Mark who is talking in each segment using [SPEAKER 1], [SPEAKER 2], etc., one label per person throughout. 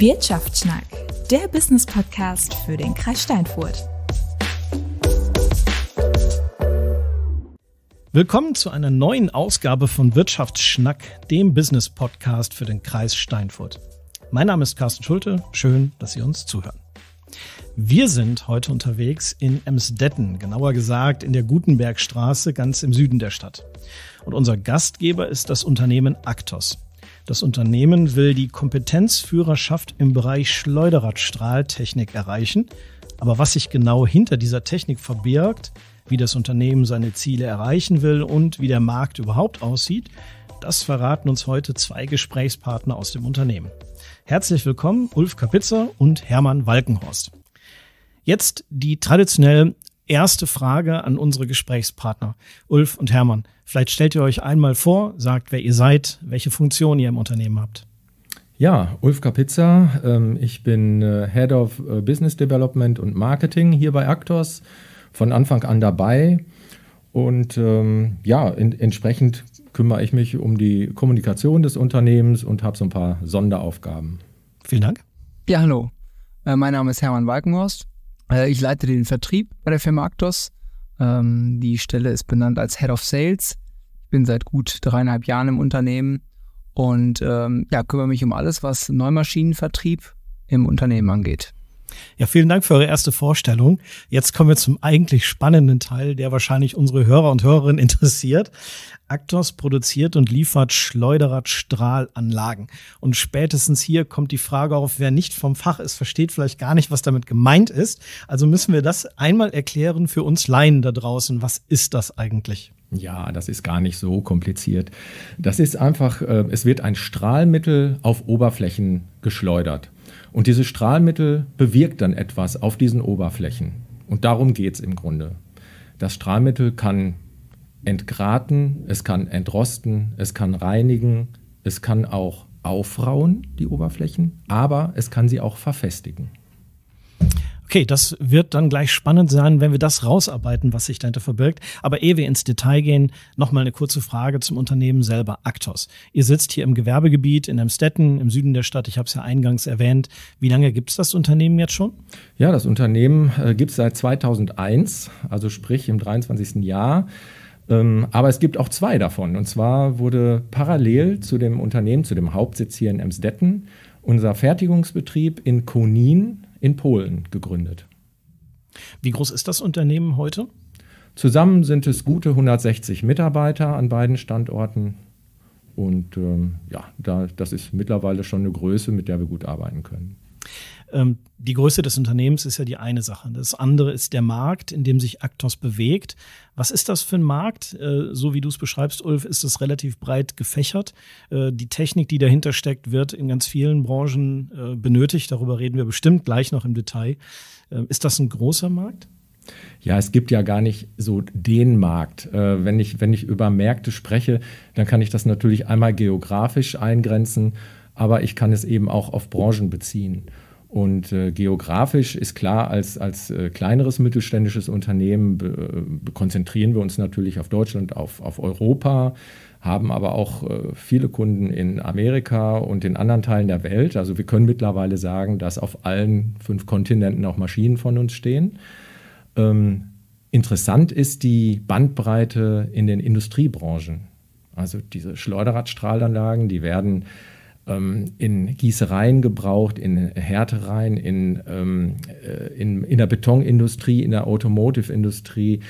[SPEAKER 1] Wirtschaftsschnack, der Business Podcast für den Kreis Steinfurt.
[SPEAKER 2] Willkommen zu einer neuen Ausgabe von Wirtschaftsschnack, dem Business Podcast für den Kreis Steinfurt. Mein Name ist Carsten Schulte. Schön, dass Sie uns zuhören. Wir sind heute unterwegs in Emsdetten, genauer gesagt in der Gutenbergstraße ganz im Süden der Stadt. Und unser Gastgeber ist das Unternehmen Actos. Das Unternehmen will die Kompetenzführerschaft im Bereich Schleuderradstrahltechnik erreichen. Aber was sich genau hinter dieser Technik verbirgt, wie das Unternehmen seine Ziele erreichen will und wie der Markt überhaupt aussieht, das verraten uns heute zwei Gesprächspartner aus dem Unternehmen. Herzlich willkommen, Ulf Kapitzer und Hermann Walkenhorst. Jetzt die traditionell erste Frage an unsere Gesprächspartner, Ulf und Hermann. Vielleicht stellt ihr euch einmal vor, sagt, wer ihr seid, welche Funktion ihr im Unternehmen habt.
[SPEAKER 3] Ja, Ulf Kapitza, ähm, ich bin äh, Head of äh, Business Development und Marketing hier bei Actors, von Anfang an dabei. Und ähm, ja, entsprechend kümmere ich mich um die Kommunikation des Unternehmens und habe so ein paar Sonderaufgaben. Vielen Dank.
[SPEAKER 1] Ja, hallo. Äh, mein Name ist Hermann Walkenhorst. Äh, ich leite den Vertrieb bei der Firma Actos. Ähm, die Stelle ist benannt als Head of Sales. Ich bin seit gut dreieinhalb Jahren im Unternehmen und ähm, ja, kümmere mich um alles, was Neumaschinenvertrieb im Unternehmen angeht.
[SPEAKER 2] Ja, vielen Dank für eure erste Vorstellung. Jetzt kommen wir zum eigentlich spannenden Teil, der wahrscheinlich unsere Hörer und Hörerinnen interessiert. Actos produziert und liefert Schleuderradstrahlanlagen. Und spätestens hier kommt die Frage auf, wer nicht vom Fach ist, versteht vielleicht gar nicht, was damit gemeint ist. Also müssen wir das einmal erklären für uns Laien da draußen. Was ist das eigentlich?
[SPEAKER 3] Ja, das ist gar nicht so kompliziert. Das ist einfach, äh, es wird ein Strahlmittel auf Oberflächen geschleudert. Und dieses Strahlmittel bewirkt dann etwas auf diesen Oberflächen. Und darum geht es im Grunde. Das Strahlmittel kann entgraten, es kann entrosten, es kann reinigen, es
[SPEAKER 2] kann auch aufrauen, die Oberflächen, aber es kann sie auch verfestigen. Okay, das wird dann gleich spannend sein, wenn wir das rausarbeiten, was sich dahinter verbirgt. Aber ehe wir ins Detail gehen, nochmal eine kurze Frage zum Unternehmen selber, Actos. Ihr sitzt hier im Gewerbegebiet in Emstetten, im Süden der Stadt. Ich habe es ja eingangs erwähnt. Wie lange gibt es das Unternehmen jetzt schon? Ja, das Unternehmen äh, gibt es seit 2001, also sprich im 23.
[SPEAKER 3] Jahr. Ähm, aber es gibt auch zwei davon. Und zwar wurde parallel zu dem Unternehmen, zu dem Hauptsitz hier in Emsdetten, unser Fertigungsbetrieb in Konin in Polen gegründet. Wie groß ist das Unternehmen heute? Zusammen sind es gute 160 Mitarbeiter an beiden Standorten. Und ähm, ja, da, das ist mittlerweile schon eine Größe, mit der wir gut arbeiten können.
[SPEAKER 2] Ähm, die Größe des Unternehmens ist ja die eine Sache. Das andere ist der Markt, in dem sich Actos bewegt. Was ist das für ein Markt? Äh, so wie du es beschreibst, Ulf, ist es relativ breit gefächert. Äh, die Technik, die dahinter steckt, wird in ganz vielen Branchen äh, benötigt. Darüber reden wir bestimmt gleich noch im Detail. Ähm, ist das ein großer Markt?
[SPEAKER 3] Ja, es gibt ja gar nicht so den Markt. Äh, wenn, ich, wenn ich über Märkte spreche, dann kann ich das natürlich einmal geografisch eingrenzen, aber ich kann es eben auch auf Branchen beziehen. Und äh, geografisch ist klar, als, als äh, kleineres mittelständisches Unternehmen be äh, konzentrieren wir uns natürlich auf Deutschland, auf, auf Europa, haben aber auch äh, viele Kunden in Amerika und in anderen Teilen der Welt. Also wir können mittlerweile sagen, dass auf allen fünf Kontinenten auch Maschinen von uns stehen. Ähm, interessant ist die Bandbreite in den Industriebranchen. Also diese Schleuderradstrahlanlagen, die werden ähm, in Gießereien gebraucht, in Härtereien, in, ähm, äh, in, in der Betonindustrie, in der Automotive-Industrie.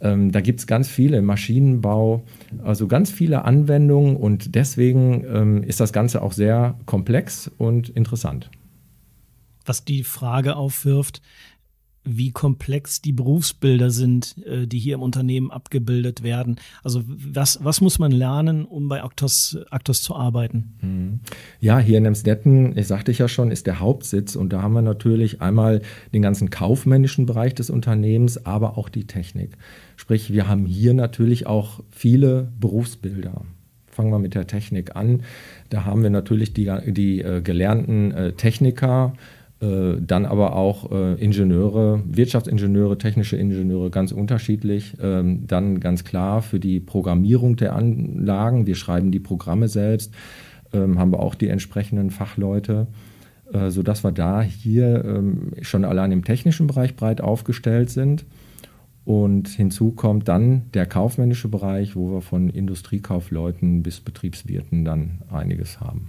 [SPEAKER 3] Ähm, da gibt es ganz viele im Maschinenbau, also ganz viele Anwendungen und deswegen ähm, ist das Ganze auch sehr komplex und interessant.
[SPEAKER 2] Was die Frage aufwirft, wie komplex die Berufsbilder sind, äh, die hier im Unternehmen abgebildet werden. Also was, was muss man lernen, um bei Actos, Actos zu arbeiten? Hm.
[SPEAKER 3] Ja, hier in Emsdetten, ich sagte ich ja schon, ist der Hauptsitz und da haben wir natürlich einmal den ganzen kaufmännischen Bereich des Unternehmens, aber auch die Technik. Sprich, wir haben hier natürlich auch viele Berufsbilder fangen wir mit der Technik an. Da haben wir natürlich die, die äh, gelernten äh, Techniker, äh, dann aber auch äh, Ingenieure, Wirtschaftsingenieure, technische Ingenieure ganz unterschiedlich. Ähm, dann ganz klar für die Programmierung der Anlagen. Wir schreiben die Programme selbst, ähm, haben wir auch die entsprechenden Fachleute, äh, sodass wir da hier ähm, schon allein im technischen Bereich breit aufgestellt sind. Und hinzu kommt dann der kaufmännische Bereich, wo wir von Industriekaufleuten bis Betriebswirten dann einiges
[SPEAKER 2] haben.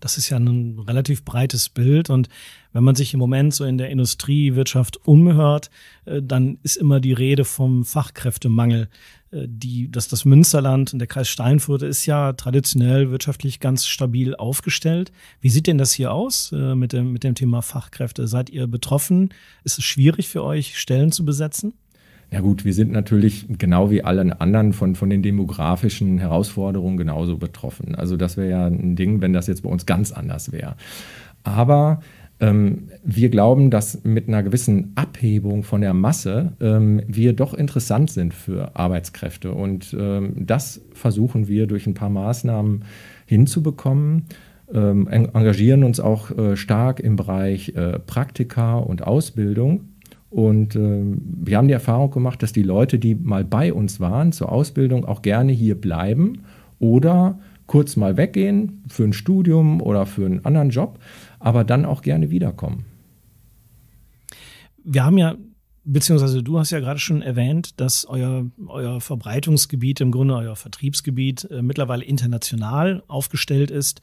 [SPEAKER 2] Das ist ja ein relativ breites Bild. Und wenn man sich im Moment so in der Industriewirtschaft umhört, äh, dann ist immer die Rede vom Fachkräftemangel. Äh, die, dass das Münsterland und der Kreis Steinfurt ist ja traditionell wirtschaftlich ganz stabil aufgestellt. Wie sieht denn das hier aus äh, mit dem, mit dem Thema Fachkräfte? Seid ihr betroffen? Ist es schwierig für euch, Stellen zu besetzen?
[SPEAKER 3] Ja gut, wir sind natürlich genau wie alle anderen von, von den demografischen Herausforderungen genauso betroffen. Also das wäre ja ein Ding, wenn das jetzt bei uns ganz anders wäre. Aber ähm, wir glauben, dass mit einer gewissen Abhebung von der Masse ähm, wir doch interessant sind für Arbeitskräfte. Und ähm, das versuchen wir durch ein paar Maßnahmen hinzubekommen. Ähm, engagieren uns auch äh, stark im Bereich äh, Praktika und Ausbildung. Und äh, wir haben die Erfahrung gemacht, dass die Leute, die mal bei uns waren zur Ausbildung, auch gerne hier bleiben oder kurz mal weggehen für ein Studium oder für einen anderen Job, aber dann auch gerne wiederkommen.
[SPEAKER 2] Wir haben ja beziehungsweise du hast ja gerade schon erwähnt, dass euer, euer Verbreitungsgebiet, im Grunde euer Vertriebsgebiet äh, mittlerweile international aufgestellt ist.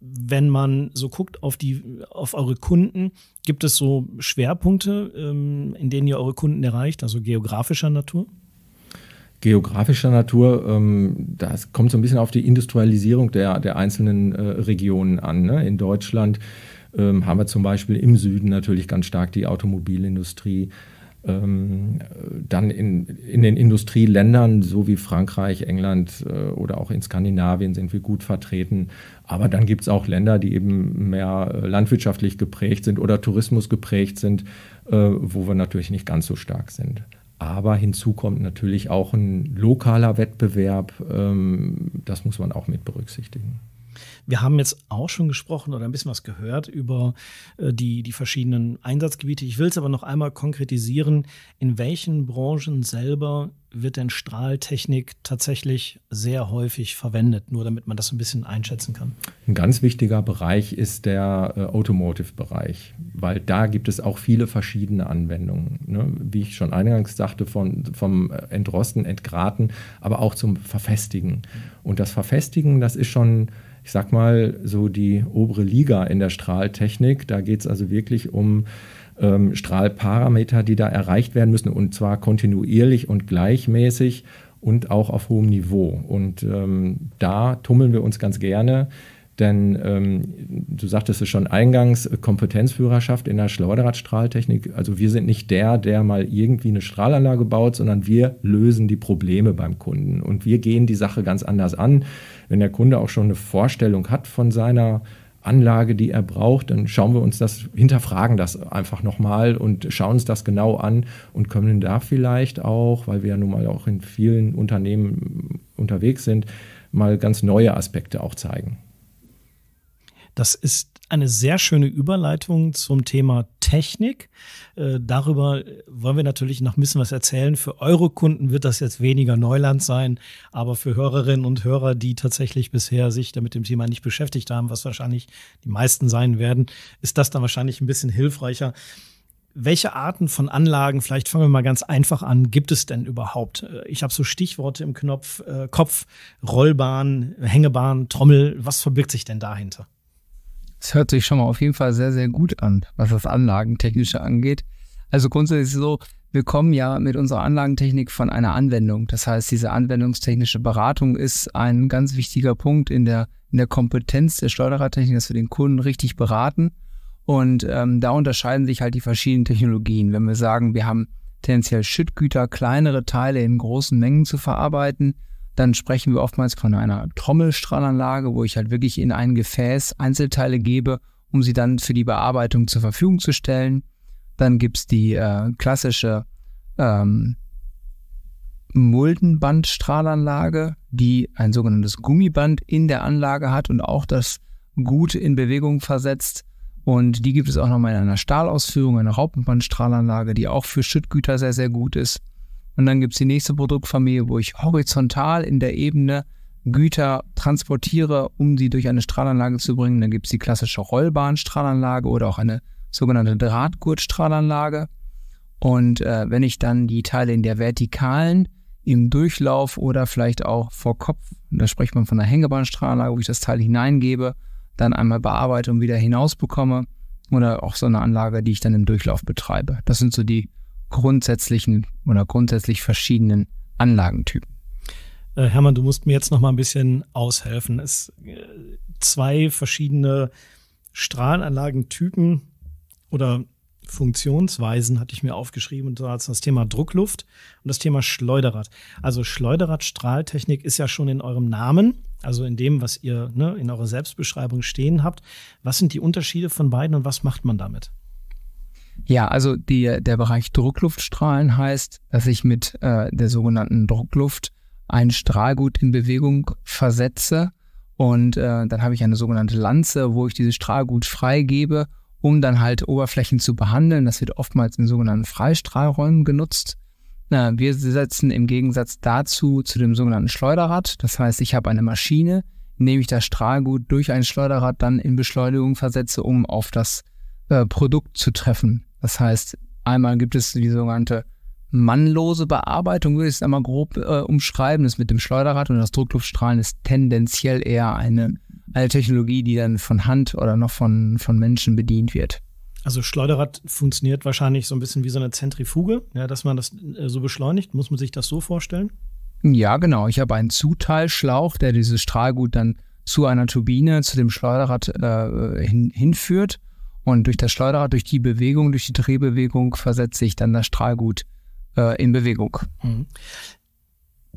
[SPEAKER 2] Wenn man so guckt auf die, auf eure Kunden, gibt es so Schwerpunkte, ähm, in denen ihr eure Kunden erreicht, also geografischer Natur?
[SPEAKER 3] geografischer Natur, ähm, das kommt so ein bisschen auf die Industrialisierung der, der einzelnen äh, Regionen an. Ne? In Deutschland ähm, haben wir zum Beispiel im Süden natürlich ganz stark die Automobilindustrie ähm, dann in, in den Industrieländern, so wie Frankreich, England äh, oder auch in Skandinavien, sind wir gut vertreten. Aber dann gibt es auch Länder, die eben mehr äh, landwirtschaftlich geprägt sind oder Tourismus geprägt sind, äh, wo wir natürlich nicht ganz so stark sind. Aber hinzu kommt natürlich auch ein lokaler Wettbewerb. Ähm, das muss man auch mit berücksichtigen.
[SPEAKER 2] Wir haben jetzt auch schon gesprochen oder ein bisschen was gehört über äh, die, die verschiedenen Einsatzgebiete. Ich will es aber noch einmal konkretisieren. In welchen Branchen selber wird denn Strahltechnik tatsächlich sehr häufig verwendet, nur damit man das ein bisschen einschätzen kann?
[SPEAKER 3] Ein ganz wichtiger Bereich ist der äh, Automotive-Bereich, weil da gibt es auch viele verschiedene Anwendungen. Ne? Wie ich schon eingangs sagte, von, vom Entrosten, Entgraten, aber auch zum Verfestigen. Und das Verfestigen, das ist schon ich sag mal, so die obere Liga in der Strahltechnik. Da geht es also wirklich um ähm, Strahlparameter, die da erreicht werden müssen und zwar kontinuierlich und gleichmäßig und auch auf hohem Niveau. Und ähm, da tummeln wir uns ganz gerne denn ähm, du sagtest es schon eingangs, Kompetenzführerschaft in der Schleuderradstrahltechnik. Also wir sind nicht der, der mal irgendwie eine Strahlanlage baut, sondern wir lösen die Probleme beim Kunden. Und wir gehen die Sache ganz anders an. Wenn der Kunde auch schon eine Vorstellung hat von seiner Anlage, die er braucht, dann schauen wir uns das, hinterfragen das einfach nochmal und schauen uns das genau an und können da vielleicht auch, weil wir ja nun mal auch in vielen Unternehmen unterwegs sind, mal ganz neue Aspekte auch zeigen.
[SPEAKER 2] Das ist eine sehr schöne Überleitung zum Thema Technik. Äh, darüber wollen wir natürlich noch ein bisschen was erzählen. Für eure Kunden wird das jetzt weniger Neuland sein, aber für Hörerinnen und Hörer, die tatsächlich bisher sich damit dem Thema nicht beschäftigt haben, was wahrscheinlich die meisten sein werden, ist das dann wahrscheinlich ein bisschen hilfreicher. Welche Arten von Anlagen, vielleicht fangen wir mal ganz einfach an, gibt es denn überhaupt? Äh, ich habe so Stichworte im Knopf, äh, Kopf, Rollbahn, Hängebahn, Trommel. Was verbirgt sich denn dahinter?
[SPEAKER 1] Es hört sich schon mal auf jeden Fall sehr, sehr gut an, was das Anlagentechnische angeht. Also grundsätzlich so, wir kommen ja mit unserer Anlagentechnik von einer Anwendung. Das heißt, diese anwendungstechnische Beratung ist ein ganz wichtiger Punkt in der, in der Kompetenz der Schleuderertechnik, dass wir den Kunden richtig beraten. Und ähm, da unterscheiden sich halt die verschiedenen Technologien. Wenn wir sagen, wir haben tendenziell Schüttgüter, kleinere Teile in großen Mengen zu verarbeiten dann sprechen wir oftmals von einer Trommelstrahlanlage, wo ich halt wirklich in ein Gefäß Einzelteile gebe, um sie dann für die Bearbeitung zur Verfügung zu stellen. Dann gibt es die äh, klassische ähm, Muldenbandstrahlanlage, die ein sogenanntes Gummiband in der Anlage hat und auch das gut in Bewegung versetzt. Und die gibt es auch nochmal in einer Stahlausführung, eine Raupenbandstrahlanlage, die auch für Schüttgüter sehr, sehr gut ist. Und dann gibt es die nächste Produktfamilie, wo ich horizontal in der Ebene Güter transportiere, um sie durch eine Strahlanlage zu bringen. Dann gibt es die klassische Rollbahnstrahlanlage oder auch eine sogenannte Drahtgurtstrahlanlage. Und äh, wenn ich dann die Teile in der vertikalen im Durchlauf oder vielleicht auch vor Kopf, da spricht man von einer Hängebahnstrahlanlage, wo ich das Teil hineingebe, dann einmal bearbeite und wieder hinaus bekomme oder auch so eine Anlage, die ich dann im Durchlauf betreibe. Das sind so die grundsätzlichen oder grundsätzlich verschiedenen
[SPEAKER 2] Anlagentypen. Äh, Hermann, du musst mir jetzt noch mal ein bisschen aushelfen. Es äh, zwei verschiedene Strahlenanlagentypen oder Funktionsweisen hatte ich mir aufgeschrieben und zwar das Thema Druckluft und das Thema Schleuderrad. Also Schleuderradstrahltechnik ist ja schon in eurem Namen, also in dem, was ihr ne, in eurer Selbstbeschreibung stehen habt. Was sind die Unterschiede von beiden und was macht man damit?
[SPEAKER 1] Ja, also die, der Bereich Druckluftstrahlen heißt, dass ich mit äh, der sogenannten Druckluft ein Strahlgut in Bewegung versetze und äh, dann habe ich eine sogenannte Lanze, wo ich dieses Strahlgut freigebe, um dann halt Oberflächen zu behandeln. Das wird oftmals in sogenannten Freistrahlräumen genutzt. Na, wir setzen im Gegensatz dazu zu dem sogenannten Schleuderrad. Das heißt, ich habe eine Maschine, indem ich das Strahlgut durch ein Schleuderrad dann in Beschleunigung versetze, um auf das äh, Produkt zu treffen. Das heißt, einmal gibt es die sogenannte mannlose Bearbeitung, würde ich es einmal grob äh, umschreiben, das mit dem Schleuderrad und das Druckluftstrahlen ist tendenziell eher eine, eine Technologie, die dann von Hand oder noch von, von Menschen bedient wird.
[SPEAKER 2] Also Schleuderrad funktioniert wahrscheinlich so ein bisschen wie so eine Zentrifuge, ja, dass man das äh, so beschleunigt. Muss man sich das so vorstellen?
[SPEAKER 1] Ja, genau. Ich habe einen Zuteilschlauch, der dieses Strahlgut dann zu einer Turbine, zu dem Schleuderrad äh, hin, hinführt. Und durch das Schleuderrad, durch die Bewegung, durch die
[SPEAKER 2] Drehbewegung
[SPEAKER 1] versetzt sich dann das Strahlgut äh, in Bewegung. Mhm.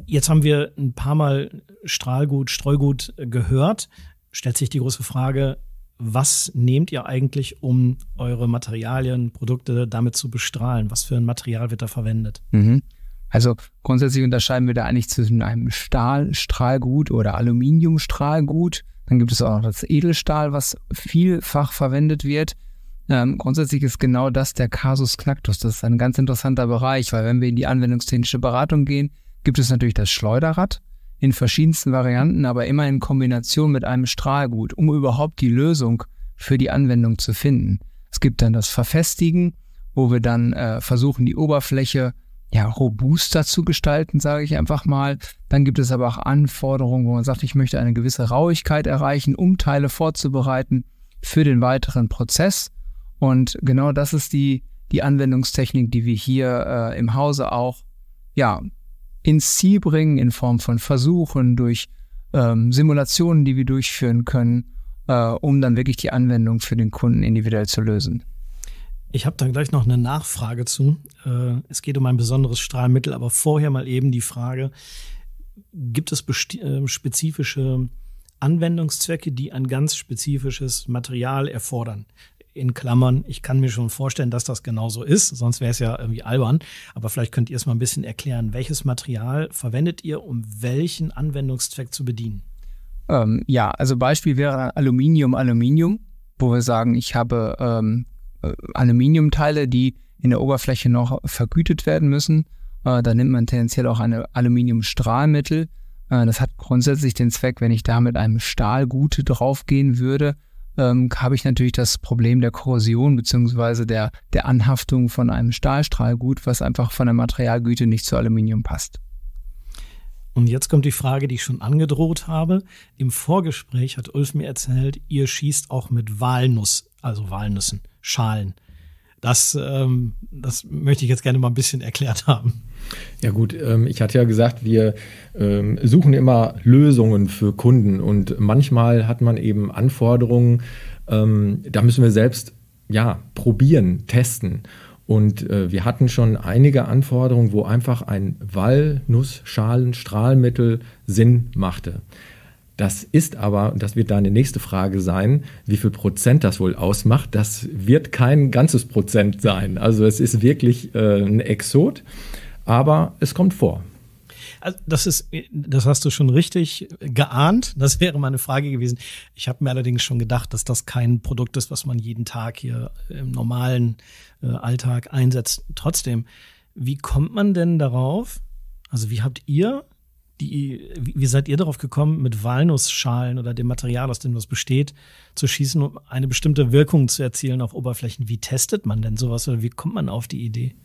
[SPEAKER 2] Jetzt haben wir ein paar Mal Strahlgut, Streugut äh, gehört. Stellt sich die große Frage, was nehmt ihr eigentlich, um eure Materialien, Produkte damit zu bestrahlen? Was für ein Material wird da verwendet?
[SPEAKER 1] Mhm. Also grundsätzlich unterscheiden wir da eigentlich zwischen einem Stahlstrahlgut oder Aluminiumstrahlgut. Dann gibt es auch noch das Edelstahl, was vielfach verwendet wird. Ähm, grundsätzlich ist genau das der Kasus Knactus. Das ist ein ganz interessanter Bereich, weil wenn wir in die anwendungstechnische Beratung gehen, gibt es natürlich das Schleuderrad in verschiedensten Varianten, aber immer in Kombination mit einem Strahlgut, um überhaupt die Lösung für die Anwendung zu finden. Es gibt dann das Verfestigen, wo wir dann äh, versuchen, die Oberfläche ja, robuster zu gestalten, sage ich einfach mal. Dann gibt es aber auch Anforderungen, wo man sagt, ich möchte eine gewisse Rauigkeit erreichen, um Teile vorzubereiten für den weiteren Prozess. Und genau das ist die, die Anwendungstechnik, die wir hier äh, im Hause auch ja, ins Ziel bringen in Form von Versuchen, durch ähm, Simulationen, die wir durchführen können, äh, um dann wirklich die Anwendung für den Kunden individuell zu lösen.
[SPEAKER 2] Ich habe dann gleich noch eine Nachfrage zu. Äh, es geht um ein besonderes Strahlmittel, aber vorher mal eben die Frage, gibt es äh, spezifische Anwendungszwecke, die ein ganz spezifisches Material erfordern? In Klammern, ich kann mir schon vorstellen, dass das genauso ist, sonst wäre es ja irgendwie albern. Aber vielleicht könnt ihr es mal ein bisschen erklären, welches Material verwendet ihr, um welchen Anwendungszweck zu bedienen?
[SPEAKER 1] Ähm, ja, also Beispiel wäre Aluminium, Aluminium, wo wir sagen, ich habe ähm äh, Aluminiumteile, die in der Oberfläche noch vergütet werden müssen. Äh, da nimmt man tendenziell auch eine Aluminiumstrahlmittel. Äh, das hat grundsätzlich den Zweck, wenn ich da mit einem Stahlgute draufgehen würde, ähm, habe ich natürlich das Problem der Korrosion bzw. Der, der Anhaftung von einem Stahlstrahlgut, was einfach von der Materialgüte nicht zu Aluminium passt.
[SPEAKER 2] Und jetzt kommt die Frage, die ich schon angedroht habe. Im Vorgespräch hat Ulf mir erzählt, ihr schießt auch mit Walnuss also Walnüssen, Schalen. Das, ähm, das möchte ich jetzt gerne mal ein bisschen erklärt haben. Ja gut,
[SPEAKER 3] ähm, ich hatte ja gesagt, wir ähm, suchen immer Lösungen für Kunden und manchmal hat man eben Anforderungen, ähm, da müssen wir selbst ja probieren, testen. Und äh, wir hatten schon einige Anforderungen, wo einfach ein Walnussschalenstrahlmittel Sinn machte. Das ist aber, und das wird deine nächste Frage sein, wie viel Prozent das wohl ausmacht. Das wird kein ganzes Prozent sein. Also es ist wirklich äh, ein Exot, aber es kommt vor.
[SPEAKER 2] Also, das ist, das hast du schon richtig geahnt. Das wäre meine Frage gewesen. Ich habe mir allerdings schon gedacht, dass das kein Produkt ist, was man jeden Tag hier im normalen äh, Alltag einsetzt. Trotzdem, wie kommt man denn darauf? Also wie habt ihr die, wie seid ihr darauf gekommen, mit Walnussschalen oder dem Material, aus dem das besteht, zu schießen, um eine bestimmte Wirkung zu erzielen auf Oberflächen? Wie testet man denn sowas oder wie kommt man auf die Idee?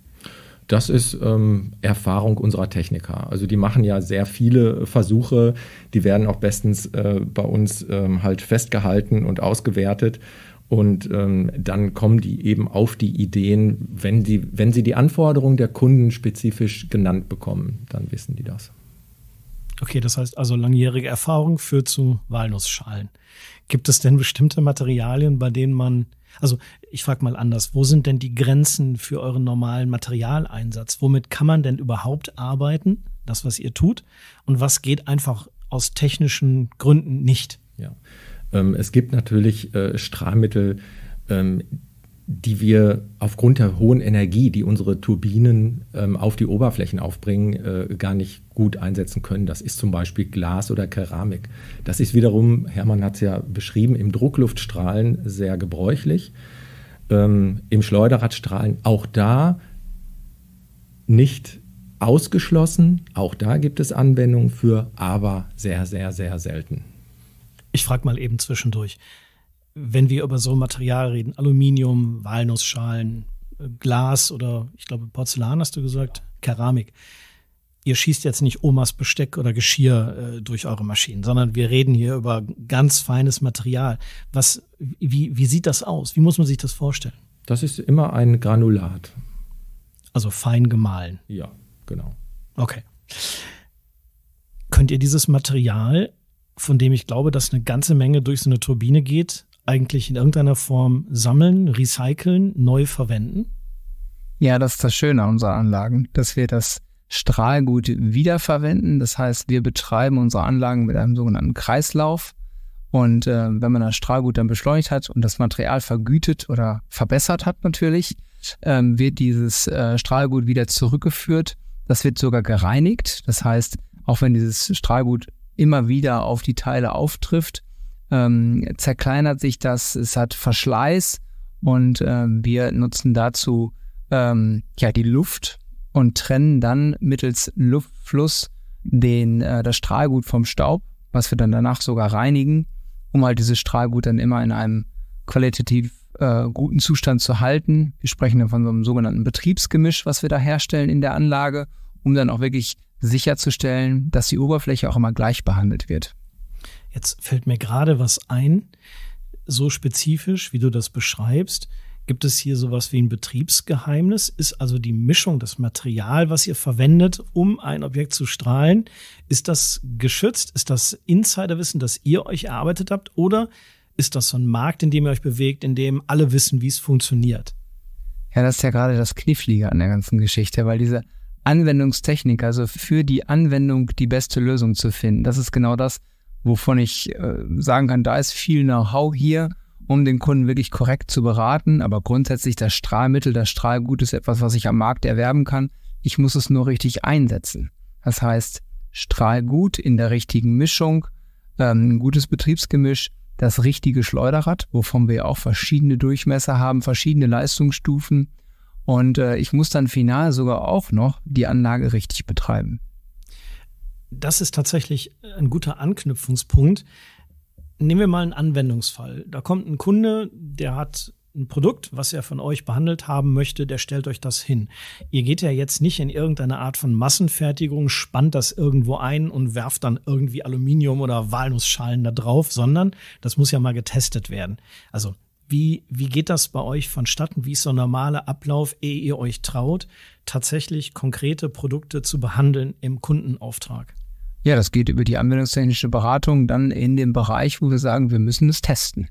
[SPEAKER 3] Das ist ähm, Erfahrung unserer Techniker. Also die machen ja sehr viele Versuche, die werden auch bestens äh, bei uns ähm, halt festgehalten und ausgewertet. Und ähm, dann kommen die eben auf die Ideen, wenn, die, wenn sie die Anforderungen der Kunden spezifisch genannt bekommen, dann wissen die das.
[SPEAKER 2] Okay, das heißt also langjährige Erfahrung führt zu Walnussschalen. Gibt es denn bestimmte Materialien, bei denen man, also ich frage mal anders, wo sind denn die Grenzen für euren normalen Materialeinsatz? Womit kann man denn überhaupt arbeiten, das was ihr tut? Und was geht einfach aus technischen Gründen nicht? Ja,
[SPEAKER 3] ähm, es gibt natürlich äh, Strahlmittel, ähm, die wir aufgrund der hohen Energie, die unsere Turbinen ähm, auf die Oberflächen aufbringen, äh, gar nicht gut einsetzen können. Das ist zum Beispiel Glas oder Keramik. Das ist wiederum, Hermann hat es ja beschrieben, im Druckluftstrahlen sehr gebräuchlich. Ähm, Im Schleuderradstrahlen auch da nicht ausgeschlossen. Auch da gibt es Anwendungen für, aber sehr, sehr, sehr selten.
[SPEAKER 2] Ich frage mal eben zwischendurch wenn wir über so Material reden, Aluminium, Walnussschalen, äh, Glas oder ich glaube Porzellan hast du gesagt, Keramik. Ihr schießt jetzt nicht Omas Besteck oder Geschirr äh, durch eure Maschinen, sondern wir reden hier über ganz feines Material. Was, wie, wie sieht das aus? Wie muss man sich das vorstellen?
[SPEAKER 3] Das ist immer ein Granulat.
[SPEAKER 2] Also fein gemahlen. Ja, genau. Okay. Könnt ihr dieses Material, von dem ich glaube, dass eine ganze Menge durch so eine Turbine geht, eigentlich in irgendeiner Form sammeln, recyceln, neu verwenden?
[SPEAKER 1] Ja, das ist das Schöne an unserer Anlagen, dass wir das Strahlgut wiederverwenden. Das heißt, wir betreiben unsere Anlagen mit einem sogenannten Kreislauf. Und äh, wenn man das Strahlgut dann beschleunigt hat und das Material vergütet oder verbessert hat natürlich, ähm, wird dieses äh, Strahlgut wieder zurückgeführt. Das wird sogar gereinigt. Das heißt, auch wenn dieses Strahlgut immer wieder auf die Teile auftrifft, ähm, zerkleinert sich das, es hat Verschleiß und ähm, wir nutzen dazu ähm, ja die Luft und trennen dann mittels Luftfluss den, äh, das Strahlgut vom Staub, was wir dann danach sogar reinigen, um halt dieses Strahlgut dann immer in einem qualitativ äh, guten Zustand zu halten. Wir sprechen dann von so einem sogenannten Betriebsgemisch, was wir da herstellen in der Anlage, um dann auch wirklich sicherzustellen,
[SPEAKER 2] dass die Oberfläche auch immer gleich behandelt wird. Jetzt fällt mir gerade was ein, so spezifisch, wie du das beschreibst. Gibt es hier sowas wie ein Betriebsgeheimnis? Ist also die Mischung, das Material, was ihr verwendet, um ein Objekt zu strahlen, ist das geschützt? Ist das Insiderwissen, das ihr euch erarbeitet habt? Oder ist das so ein Markt, in dem ihr euch bewegt, in dem alle wissen, wie es funktioniert?
[SPEAKER 1] Ja, das ist ja gerade das Knifflige an der ganzen Geschichte, weil diese Anwendungstechnik, also für die Anwendung die beste Lösung zu finden, das ist genau das, wovon ich äh, sagen kann, da ist viel Know-how hier, um den Kunden wirklich korrekt zu beraten. Aber grundsätzlich das Strahlmittel, das Strahlgut ist etwas, was ich am Markt erwerben kann. Ich muss es nur richtig einsetzen. Das heißt, Strahlgut in der richtigen Mischung, ähm, ein gutes Betriebsgemisch, das richtige Schleuderrad, wovon wir auch verschiedene Durchmesser haben, verschiedene Leistungsstufen. Und äh, ich muss dann final sogar auch noch die Anlage richtig betreiben
[SPEAKER 2] das ist tatsächlich ein guter Anknüpfungspunkt. Nehmen wir mal einen Anwendungsfall. Da kommt ein Kunde, der hat ein Produkt, was er von euch behandelt haben möchte, der stellt euch das hin. Ihr geht ja jetzt nicht in irgendeine Art von Massenfertigung, spannt das irgendwo ein und werft dann irgendwie Aluminium oder Walnussschalen da drauf, sondern das muss ja mal getestet werden. Also wie, wie geht das bei euch vonstatten? Wie ist so ein normaler Ablauf, ehe ihr euch traut, tatsächlich konkrete Produkte zu behandeln im Kundenauftrag?
[SPEAKER 1] Ja, das geht über die anwendungstechnische Beratung dann in den Bereich, wo wir sagen, wir müssen es testen.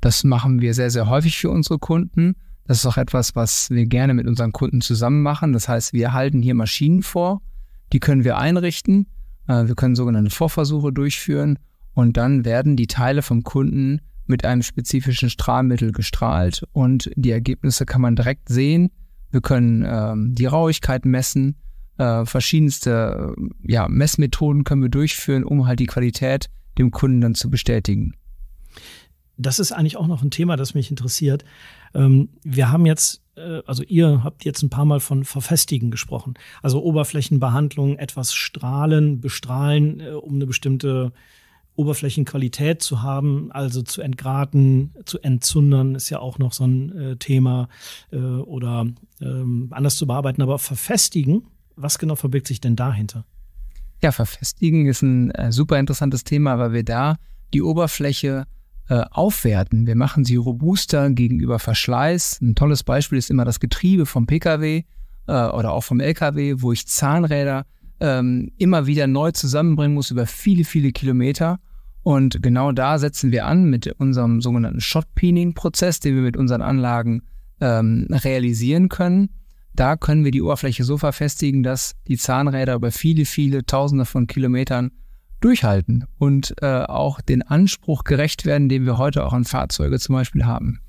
[SPEAKER 1] Das machen wir sehr, sehr häufig für unsere Kunden. Das ist auch etwas, was wir gerne mit unseren Kunden zusammen machen. Das heißt, wir halten hier Maschinen vor, die können wir einrichten. Äh, wir können sogenannte Vorversuche durchführen und dann werden die Teile vom Kunden mit einem spezifischen Strahlmittel gestrahlt und die Ergebnisse kann man direkt sehen. Wir können ähm, die Rauigkeit messen äh, verschiedenste äh, ja,
[SPEAKER 2] Messmethoden können wir durchführen, um halt die Qualität dem Kunden dann zu bestätigen. Das ist eigentlich auch noch ein Thema, das mich interessiert. Ähm, wir haben jetzt äh, also ihr habt jetzt ein paar Mal von verfestigen gesprochen. Also Oberflächenbehandlung, etwas strahlen, bestrahlen, äh, um eine bestimmte Oberflächenqualität zu haben, also zu entgraten, zu entzündern, ist ja auch noch so ein Thema oder ähm, anders zu bearbeiten. Aber verfestigen was genau verbirgt sich denn dahinter?
[SPEAKER 1] Ja, verfestigen ist ein äh, super interessantes Thema, weil wir da die Oberfläche äh, aufwerten. Wir machen sie robuster gegenüber Verschleiß. Ein tolles Beispiel ist immer das Getriebe vom Pkw äh, oder auch vom Lkw, wo ich Zahnräder ähm, immer wieder neu zusammenbringen muss über viele, viele Kilometer. Und genau da setzen wir an mit unserem sogenannten Shot-Peening-Prozess, den wir mit unseren Anlagen ähm, realisieren können da können wir die Oberfläche so verfestigen, dass die Zahnräder über viele, viele Tausende von Kilometern durchhalten und äh, auch den Anspruch gerecht werden, den wir
[SPEAKER 2] heute auch an Fahrzeuge zum Beispiel haben.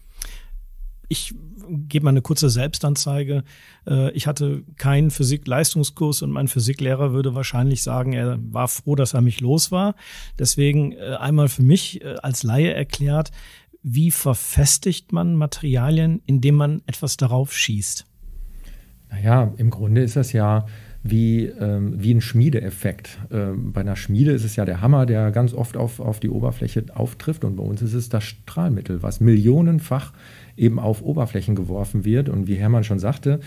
[SPEAKER 2] Ich gebe mal eine kurze Selbstanzeige. Äh, ich hatte keinen Physik-Leistungskurs und mein Physiklehrer würde wahrscheinlich sagen, er war froh, dass er mich los war. Deswegen äh, einmal für mich äh, als Laie erklärt, wie verfestigt man Materialien, indem man etwas darauf schießt?
[SPEAKER 3] Naja, im Grunde ist das ja wie, ähm, wie ein Schmiedeeffekt. Ähm, bei einer Schmiede ist es ja der Hammer, der ganz oft auf, auf die Oberfläche auftrifft und bei uns ist es das Strahlmittel, was millionenfach eben auf Oberflächen geworfen wird und wie Hermann schon sagte,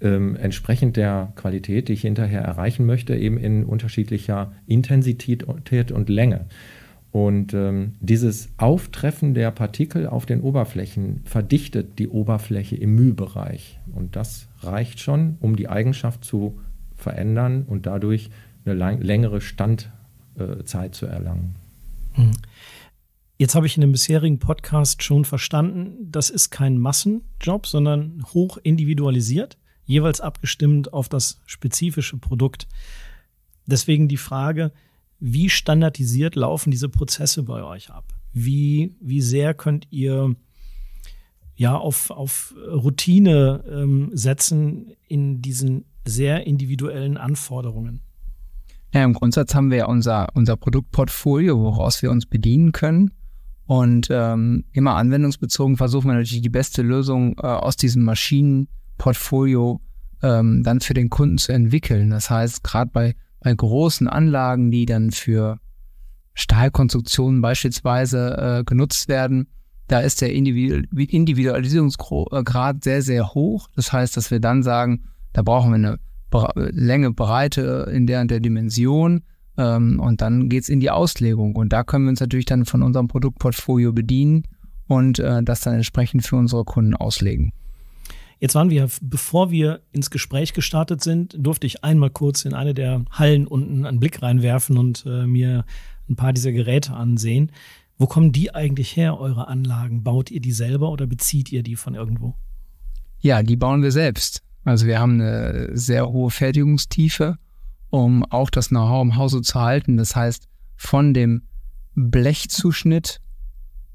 [SPEAKER 3] ähm, entsprechend der Qualität, die ich hinterher erreichen möchte, eben in unterschiedlicher Intensität und Länge. Und ähm, dieses Auftreffen der Partikel auf den Oberflächen verdichtet die Oberfläche im Mühbereich. Und das reicht schon, um die Eigenschaft zu verändern und dadurch eine längere Standzeit äh, zu erlangen.
[SPEAKER 2] Hm. Jetzt habe ich in dem bisherigen Podcast schon verstanden, das ist kein Massenjob, sondern hoch individualisiert, jeweils abgestimmt auf das spezifische Produkt. Deswegen die Frage, wie standardisiert laufen diese Prozesse bei euch ab? Wie, wie sehr könnt ihr ja auf, auf Routine ähm, setzen in diesen sehr individuellen Anforderungen?
[SPEAKER 1] Ja, im Grundsatz haben wir unser, unser Produktportfolio, woraus wir uns bedienen können. Und ähm, immer anwendungsbezogen versuchen wir natürlich die beste Lösung äh, aus diesem Maschinenportfolio ähm, dann für den Kunden zu entwickeln. Das heißt, gerade bei, bei großen Anlagen, die dann für Stahlkonstruktionen beispielsweise äh, genutzt werden, da ist der Individualisierungsgrad sehr, sehr hoch. Das heißt, dass wir dann sagen, da brauchen wir eine Länge, Breite in der und der Dimension. Ähm, und dann geht es in die Auslegung. Und da können wir uns natürlich dann von unserem Produktportfolio bedienen und äh, das dann entsprechend für unsere Kunden auslegen.
[SPEAKER 2] Jetzt waren wir, bevor wir ins Gespräch gestartet sind, durfte ich einmal kurz in eine der Hallen unten einen Blick reinwerfen und äh, mir ein paar dieser Geräte ansehen. Wo kommen die eigentlich her, eure Anlagen? Baut ihr die selber oder bezieht ihr die von irgendwo?
[SPEAKER 1] Ja, die bauen wir selbst. Also wir haben eine sehr hohe Fertigungstiefe, um auch das Know-how im Hause zu halten. Das heißt, von dem Blechzuschnitt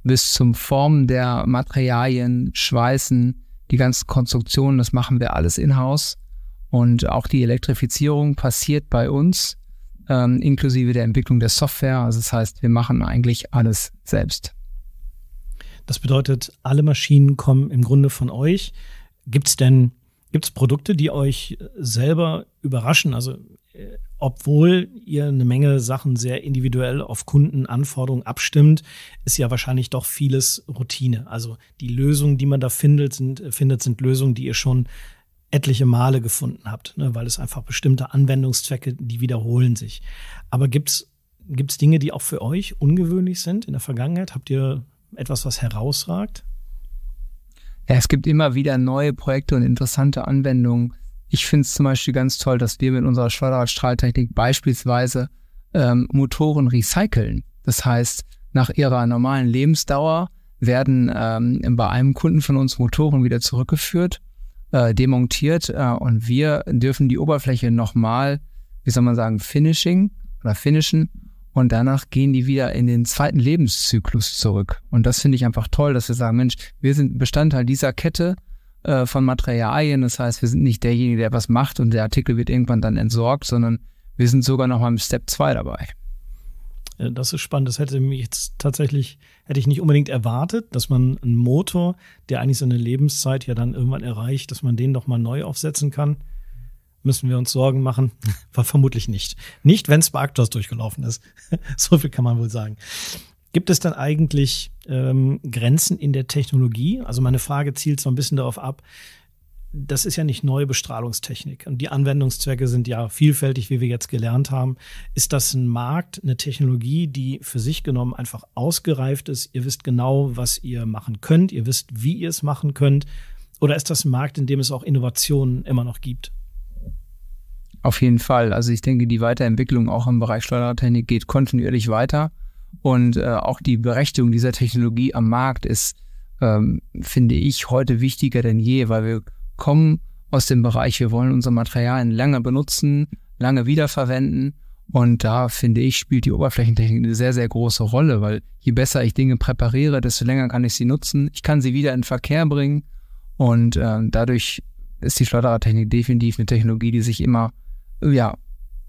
[SPEAKER 1] bis zum Formen der Materialien, Schweißen, die ganzen Konstruktionen, das machen wir alles in-house. Und auch die Elektrifizierung passiert bei uns ähm, inklusive der Entwicklung der Software. Also das heißt, wir machen eigentlich alles selbst.
[SPEAKER 2] Das bedeutet, alle Maschinen kommen im Grunde von euch. Gibt es denn gibt's Produkte, die euch äh, selber überraschen? Also äh, obwohl ihr eine Menge Sachen sehr individuell auf Kundenanforderungen abstimmt, ist ja wahrscheinlich doch vieles Routine. Also die Lösungen, die man da findet, sind, äh, findet, sind Lösungen, die ihr schon etliche Male gefunden habt, ne, weil es einfach bestimmte Anwendungszwecke, die wiederholen sich. Aber gibt es Dinge, die auch für euch ungewöhnlich sind in der Vergangenheit? Habt ihr etwas, was herausragt?
[SPEAKER 1] Ja, es gibt immer wieder neue Projekte und interessante Anwendungen. Ich finde es zum Beispiel ganz toll, dass wir mit unserer Schleuderausstrahltechnik beispielsweise ähm, Motoren recyceln. Das heißt, nach ihrer normalen Lebensdauer werden ähm, bei einem Kunden von uns Motoren wieder zurückgeführt äh, demontiert äh, und wir dürfen die Oberfläche nochmal, wie soll man sagen, finishing oder finishen und danach gehen die wieder in den zweiten Lebenszyklus zurück. Und das finde ich einfach toll, dass wir sagen, Mensch, wir sind Bestandteil dieser Kette äh, von Materialien. Das heißt, wir sind nicht derjenige, der was macht und der Artikel wird irgendwann dann entsorgt, sondern wir sind sogar nochmal im Step
[SPEAKER 2] 2 dabei. Äh, das ist spannend. Das hätte mich jetzt tatsächlich, hätte ich nicht unbedingt erwartet, dass man einen Motor, der eigentlich seine Lebenszeit ja dann irgendwann erreicht, dass man den doch mal neu aufsetzen kann. Müssen wir uns Sorgen machen? War vermutlich nicht. Nicht, wenn es bei Sparkjust durchgelaufen ist. so viel kann man wohl sagen. Gibt es dann eigentlich ähm, Grenzen in der Technologie? Also meine Frage zielt so ein bisschen darauf ab, das ist ja nicht neue Bestrahlungstechnik und die Anwendungszwecke sind ja vielfältig, wie wir jetzt gelernt haben. Ist das ein Markt, eine Technologie, die für sich genommen einfach ausgereift ist? Ihr wisst genau, was ihr machen könnt, ihr wisst, wie ihr es machen könnt. Oder ist das ein Markt, in dem es auch Innovationen immer noch gibt?
[SPEAKER 1] Auf jeden Fall. Also ich denke, die Weiterentwicklung auch im Bereich Steuertechnik geht kontinuierlich weiter und äh, auch die Berechtigung dieser Technologie am Markt ist, ähm, finde ich, heute wichtiger denn je, weil wir kommen aus dem Bereich, wir wollen unsere Materialien lange benutzen, lange wiederverwenden. Und da finde ich, spielt die Oberflächentechnik eine sehr, sehr große Rolle, weil je besser ich Dinge präpariere, desto länger kann ich sie nutzen. Ich kann sie wieder in Verkehr bringen. Und äh, dadurch ist die Schleuderertechnik definitiv eine Technologie, die sich immer ja,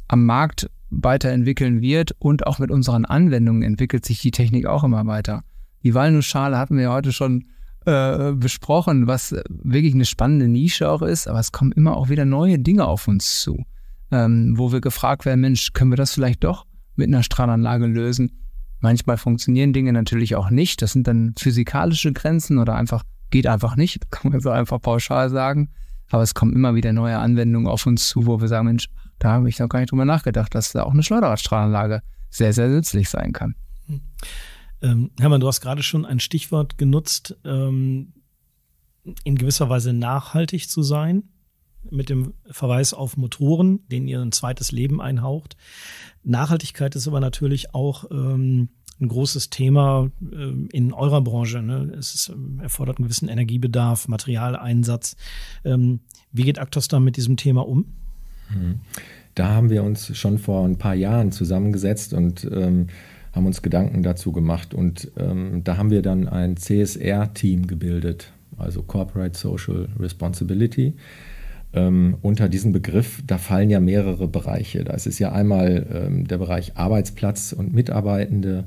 [SPEAKER 1] am Markt weiterentwickeln wird und auch mit unseren Anwendungen entwickelt sich die Technik auch immer weiter. Die Walnussschale hatten wir heute schon äh, besprochen, was wirklich eine spannende Nische auch ist, aber es kommen immer auch wieder neue Dinge auf uns zu, ähm, wo wir gefragt werden, Mensch, können wir das vielleicht doch mit einer Strahlanlage lösen? Manchmal funktionieren Dinge natürlich auch nicht, das sind dann physikalische Grenzen oder einfach geht einfach nicht, kann man so einfach pauschal sagen, aber es kommen immer wieder neue Anwendungen auf uns zu, wo wir sagen, Mensch, da habe ich noch gar nicht drüber nachgedacht, dass da auch eine Schleuderradstrahlanlage sehr, sehr nützlich sein kann. Mhm.
[SPEAKER 2] Ähm, Hermann, du hast gerade schon ein Stichwort genutzt, ähm, in gewisser Weise nachhaltig zu sein, mit dem Verweis auf Motoren, denen ihr ein zweites Leben einhaucht. Nachhaltigkeit ist aber natürlich auch ähm, ein großes Thema ähm, in eurer Branche. Ne? Es ist, ähm, erfordert einen gewissen Energiebedarf, Materialeinsatz. Ähm, wie geht Actos da mit diesem Thema um?
[SPEAKER 3] Mhm. Da haben wir uns schon vor ein paar Jahren zusammengesetzt und ähm, haben uns Gedanken dazu gemacht und ähm, da haben wir dann ein CSR-Team gebildet, also Corporate Social Responsibility. Ähm, unter diesen Begriff, da fallen ja mehrere Bereiche. Da ist es ja einmal ähm, der Bereich Arbeitsplatz und Mitarbeitende,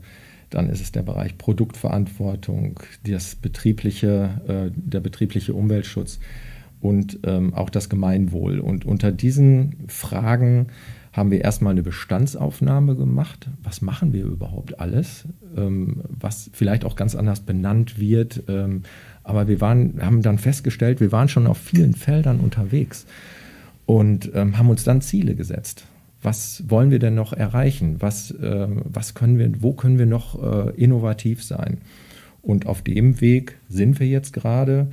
[SPEAKER 3] dann ist es der Bereich Produktverantwortung, das betriebliche, äh, der betriebliche Umweltschutz und ähm, auch das Gemeinwohl. Und unter diesen Fragen haben wir erstmal eine Bestandsaufnahme gemacht. Was machen wir überhaupt alles? Ähm, was vielleicht auch ganz anders benannt wird. Ähm, aber wir waren, haben dann festgestellt, wir waren schon auf vielen Feldern unterwegs und ähm, haben uns dann Ziele gesetzt. Was wollen wir denn noch erreichen? Was, äh, was können wir, wo können wir noch äh, innovativ sein? Und auf dem Weg sind wir jetzt gerade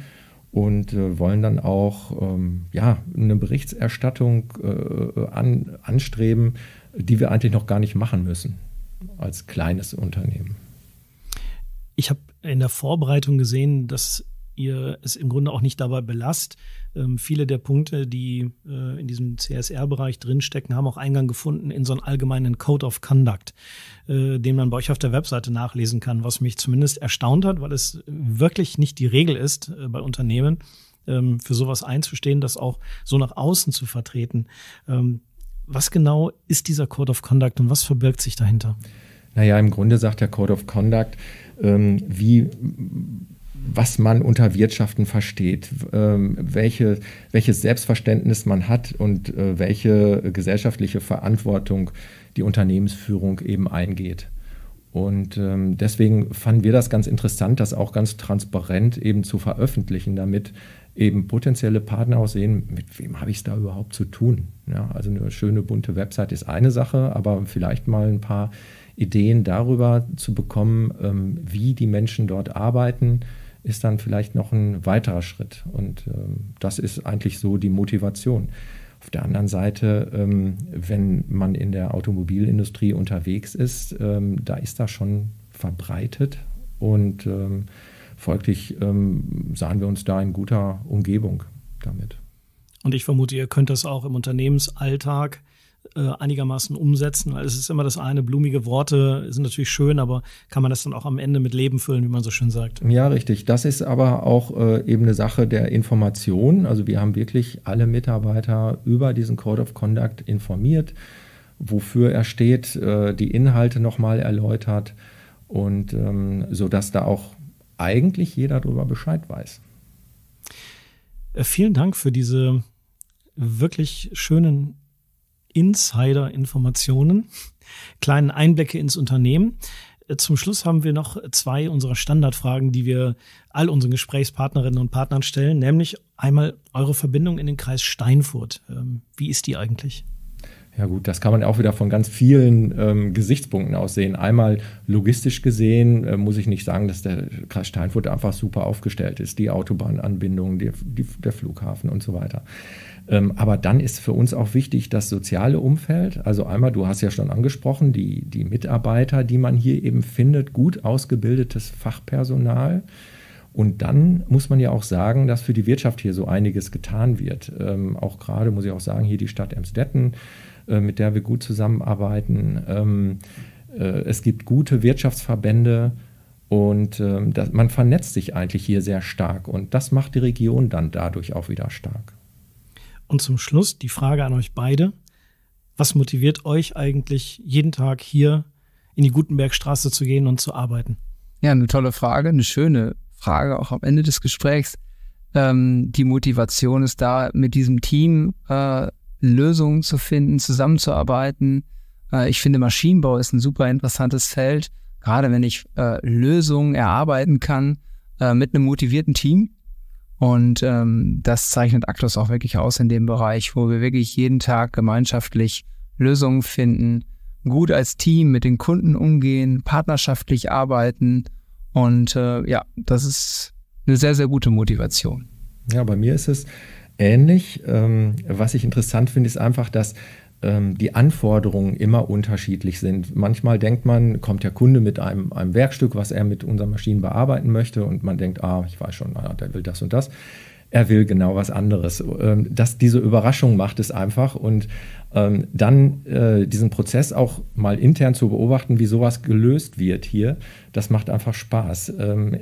[SPEAKER 3] und äh, wollen dann auch ähm, ja, eine Berichterstattung äh, äh, an, anstreben, die wir eigentlich noch gar nicht machen müssen als kleines Unternehmen.
[SPEAKER 2] Ich habe in der Vorbereitung gesehen, dass ihr es im Grunde auch nicht dabei belasst, ähm, viele der Punkte, die äh, in diesem CSR-Bereich drinstecken, haben auch Eingang gefunden in so einen allgemeinen Code of Conduct, äh, den man bei euch auf der Webseite nachlesen kann, was mich zumindest erstaunt hat, weil es wirklich nicht die Regel ist äh, bei Unternehmen, ähm, für sowas einzustehen, das auch so nach außen zu vertreten. Ähm, was genau ist dieser Code of Conduct und was verbirgt sich dahinter?
[SPEAKER 3] Naja, im Grunde sagt der Code of Conduct, ähm, wie was man unter Wirtschaften versteht, ähm, welche, welches Selbstverständnis man hat und äh, welche gesellschaftliche Verantwortung die Unternehmensführung eben eingeht. Und ähm, deswegen fanden wir das ganz interessant, das auch ganz transparent eben zu veröffentlichen, damit eben potenzielle Partner auch sehen, mit wem habe ich es da überhaupt zu tun. Ja, also eine schöne bunte Website ist eine Sache, aber vielleicht mal ein paar Ideen darüber zu bekommen, ähm, wie die Menschen dort arbeiten, ist dann vielleicht noch ein weiterer Schritt. Und ähm, das ist eigentlich so die Motivation. Auf der anderen Seite, ähm, wenn man in der Automobilindustrie unterwegs ist, ähm, da ist das schon verbreitet und ähm, folglich ähm, sahen wir uns da in guter Umgebung damit.
[SPEAKER 2] Und ich vermute, ihr könnt das auch im Unternehmensalltag äh, einigermaßen umsetzen, weil es ist immer das eine, blumige Worte sind natürlich schön, aber kann man das dann auch am Ende mit Leben füllen, wie man so schön sagt.
[SPEAKER 3] Ja, richtig. Das ist aber auch äh, eben eine Sache der Information. Also wir haben wirklich alle Mitarbeiter über diesen Code of Conduct informiert, wofür er steht, äh, die Inhalte nochmal erläutert und ähm, so da auch
[SPEAKER 2] eigentlich jeder darüber Bescheid weiß. Äh, vielen Dank für diese wirklich schönen Insider-Informationen, kleinen Einblicke ins Unternehmen. Äh, zum Schluss haben wir noch zwei unserer Standardfragen, die wir all unseren Gesprächspartnerinnen und Partnern stellen, nämlich einmal eure Verbindung in den Kreis Steinfurt. Ähm, wie ist die eigentlich?
[SPEAKER 3] Ja gut, das kann man auch wieder von ganz vielen ähm, Gesichtspunkten aus sehen. Einmal logistisch gesehen äh, muss ich nicht sagen, dass der Kreis Steinfurt einfach super aufgestellt ist. Die Autobahnanbindung, die, die, der Flughafen und so weiter. Ähm, aber dann ist für uns auch wichtig das soziale Umfeld. Also einmal, du hast ja schon angesprochen, die, die Mitarbeiter, die man hier eben findet, gut ausgebildetes Fachpersonal. Und dann muss man ja auch sagen, dass für die Wirtschaft hier so einiges getan wird. Ähm, auch gerade muss ich auch sagen, hier die Stadt Emstetten äh, mit der wir gut zusammenarbeiten. Ähm, äh, es gibt gute Wirtschaftsverbände und ähm, das, man vernetzt sich eigentlich hier sehr stark und das macht die Region dann dadurch auch wieder stark.
[SPEAKER 2] Und zum Schluss die Frage an euch beide. Was motiviert euch eigentlich jeden Tag hier in die Gutenbergstraße zu gehen und zu arbeiten?
[SPEAKER 1] Ja, eine tolle Frage, eine schöne Frage auch am Ende des Gesprächs. Ähm, die Motivation ist da, mit diesem Team äh, Lösungen zu finden, zusammenzuarbeiten. Äh, ich finde, Maschinenbau ist ein super interessantes Feld, gerade wenn ich äh, Lösungen erarbeiten kann äh, mit einem motivierten Team. Und ähm, das zeichnet Actos auch wirklich aus in dem Bereich, wo wir wirklich jeden Tag gemeinschaftlich Lösungen finden, gut als Team mit den Kunden umgehen, partnerschaftlich arbeiten. Und ja,
[SPEAKER 3] das ist eine sehr, sehr gute Motivation. Ja, bei mir ist es ähnlich. Ähm, was ich interessant finde, ist einfach, dass ähm, die Anforderungen immer unterschiedlich sind. Manchmal denkt man, kommt der Kunde mit einem, einem Werkstück, was er mit unseren Maschinen bearbeiten möchte, und man denkt, ah, ich weiß schon, ah, der will das und das. Er will genau was anderes. Ähm, dass diese Überraschung macht es einfach und ähm, dann äh, diesen Prozess auch mal intern zu beobachten, wie sowas gelöst wird hier, das macht einfach Spaß.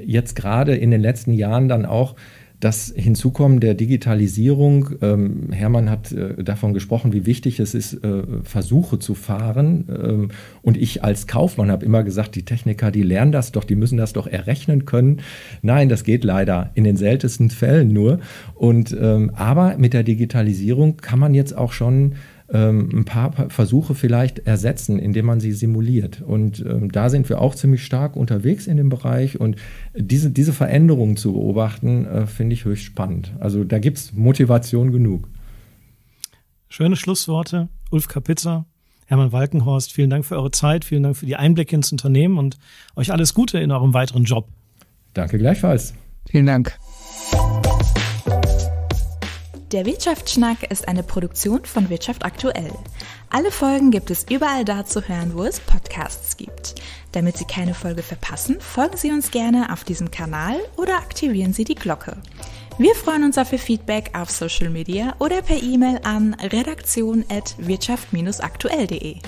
[SPEAKER 3] jetzt gerade in den letzten Jahren dann auch das Hinzukommen der Digitalisierung, ähm, Hermann hat äh, davon gesprochen, wie wichtig es ist, äh, Versuche zu fahren. Ähm, und ich als Kaufmann habe immer gesagt, die Techniker, die lernen das doch, die müssen das doch errechnen können. Nein, das geht leider in den seltensten Fällen nur. Und, ähm, aber mit der Digitalisierung kann man jetzt auch schon ähm, ein paar Versuche vielleicht ersetzen, indem man sie simuliert. Und ähm, da sind wir auch ziemlich stark unterwegs in dem Bereich. Und diese, diese Veränderung zu beobachten, äh, finde ich höchst spannend. Also da gibt es Motivation genug.
[SPEAKER 2] Schöne Schlussworte. Ulf Kapitzer, Hermann Walkenhorst, vielen Dank für eure Zeit, vielen Dank für die Einblicke ins Unternehmen und euch alles Gute in eurem weiteren Job. Danke gleichfalls. Vielen Dank.
[SPEAKER 1] Der Wirtschaftsschnack ist eine Produktion von Wirtschaft aktuell. Alle Folgen gibt es überall da zu hören, wo es Podcasts gibt. Damit Sie keine Folge verpassen, folgen Sie uns gerne auf diesem Kanal oder aktivieren Sie die Glocke. Wir freuen uns auf Ihr Feedback auf Social Media oder per E-Mail an redaktion@wirtschaft-aktuell.de.